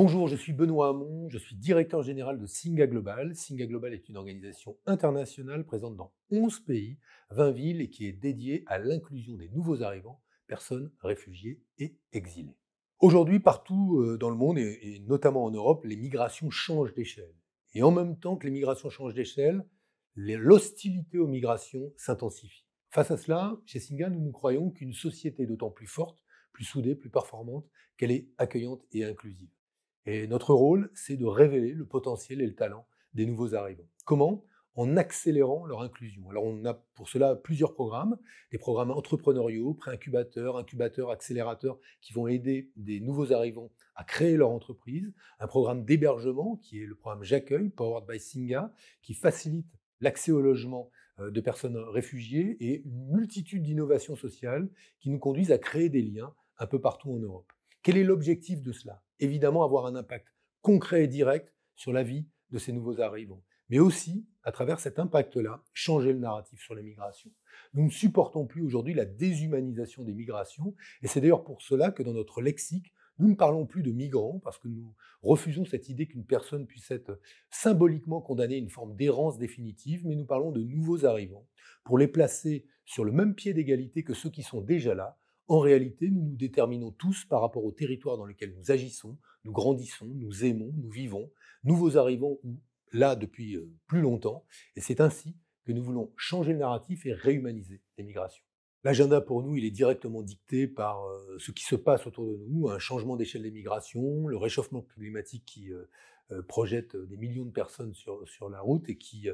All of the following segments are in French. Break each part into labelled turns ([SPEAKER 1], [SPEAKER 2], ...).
[SPEAKER 1] Bonjour, je suis Benoît Hamon, je suis directeur général de Singa Global. Singa Global est une organisation internationale présente dans 11 pays, 20 villes et qui est dédiée à l'inclusion des nouveaux arrivants, personnes réfugiées et exilées. Aujourd'hui, partout euh, dans le monde et notamment en Europe, les migrations changent d'échelle. Et en même temps que les migrations changent d'échelle, l'hostilité aux migrations s'intensifie. Face à cela, chez Singa, nous nous croyons qu'une société d'autant plus forte, plus soudée, plus performante, qu'elle est accueillante et inclusive. Et notre rôle, c'est de révéler le potentiel et le talent des nouveaux arrivants. Comment En accélérant leur inclusion. Alors on a pour cela plusieurs programmes, des programmes entrepreneuriaux, pré-incubateurs, incubateurs, accélérateurs, qui vont aider des nouveaux arrivants à créer leur entreprise, un programme d'hébergement qui est le programme J'accueille, Powered by Singa, qui facilite l'accès au logement euh, de personnes réfugiées et une multitude d'innovations sociales qui nous conduisent à créer des liens un peu partout en Europe. Quel est l'objectif de cela Évidemment, avoir un impact concret et direct sur la vie de ces nouveaux arrivants, mais aussi, à travers cet impact-là, changer le narratif sur les migrations. Nous ne supportons plus aujourd'hui la déshumanisation des migrations, et c'est d'ailleurs pour cela que dans notre lexique, nous ne parlons plus de migrants parce que nous refusons cette idée qu'une personne puisse être symboliquement condamnée à une forme d'errance définitive, mais nous parlons de nouveaux arrivants pour les placer sur le même pied d'égalité que ceux qui sont déjà là, en réalité, nous nous déterminons tous par rapport au territoire dans lequel nous agissons, nous grandissons, nous aimons, nous vivons, nouveaux arrivants ou là depuis euh, plus longtemps. Et c'est ainsi que nous voulons changer le narratif et réhumaniser les migrations. L'agenda pour nous, il est directement dicté par euh, ce qui se passe autour de nous, un changement d'échelle des migrations, le réchauffement climatique qui euh, projette des millions de personnes sur, sur la route et qui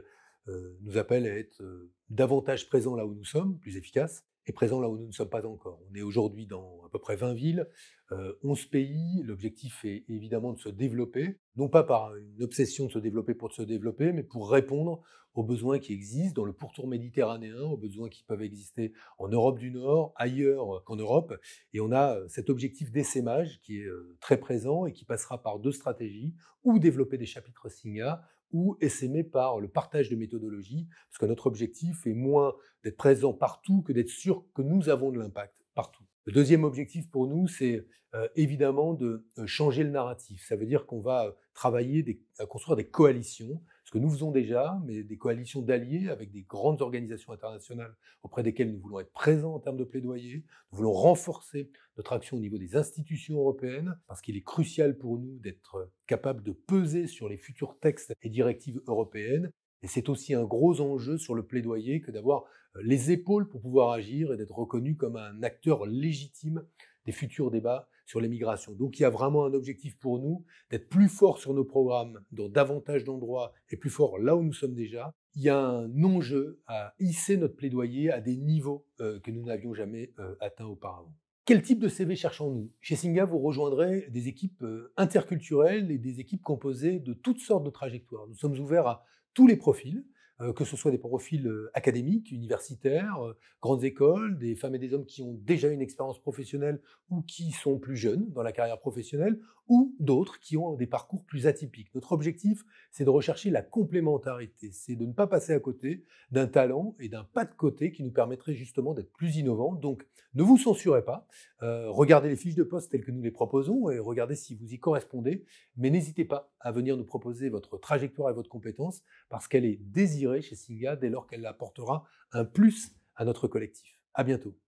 [SPEAKER 1] nous appelle à être davantage présents là où nous sommes, plus efficaces, est présent là où nous ne sommes pas encore. On est aujourd'hui dans à peu près 20 villes, 11 euh, pays. L'objectif est évidemment de se développer, non pas par une obsession de se développer pour se développer, mais pour répondre aux besoins qui existent dans le pourtour méditerranéen, aux besoins qui peuvent exister en Europe du Nord, ailleurs qu'en Europe. Et on a euh, cet objectif d'essaimage qui est euh, très présent et qui passera par deux stratégies, ou développer des chapitres SINGA, ou essaimé par le partage de méthodologie, parce que notre objectif est moins d'être présent partout que d'être sûr que nous avons de l'impact partout. Le deuxième objectif pour nous, c'est euh, évidemment de euh, changer le narratif. Ça veut dire qu'on va euh, travailler à construire des coalitions, ce que nous faisons déjà, mais des coalitions d'alliés avec des grandes organisations internationales auprès desquelles nous voulons être présents en termes de plaidoyer. Nous voulons renforcer notre action au niveau des institutions européennes parce qu'il est crucial pour nous d'être capable de peser sur les futurs textes et directives européennes et c'est aussi un gros enjeu sur le plaidoyer que d'avoir euh, les épaules pour pouvoir agir et d'être reconnu comme un acteur légitime des futurs débats sur les migrations. Donc il y a vraiment un objectif pour nous d'être plus fort sur nos programmes, dans davantage d'endroits et plus fort là où nous sommes déjà. Il y a un enjeu à hisser notre plaidoyer à des niveaux euh, que nous n'avions jamais euh, atteints auparavant. Quel type de CV cherchons-nous Chez Singa, vous rejoindrez des équipes euh, interculturelles et des équipes composées de toutes sortes de trajectoires. Nous sommes ouverts à tous les profils, euh, que ce soit des profils euh, académiques, universitaires, grandes écoles, des femmes et des hommes qui ont déjà une expérience professionnelle ou qui sont plus jeunes dans la carrière professionnelle, ou d'autres qui ont des parcours plus atypiques. Notre objectif, c'est de rechercher la complémentarité, c'est de ne pas passer à côté d'un talent et d'un pas de côté qui nous permettrait justement d'être plus innovants. Donc, ne vous censurez pas, euh, regardez les fiches de poste telles que nous les proposons et regardez si vous y correspondez, mais n'hésitez pas à venir nous proposer votre trajectoire et votre compétence parce qu'elle est désirée chez Silvia dès lors qu'elle apportera un plus à notre collectif. À bientôt.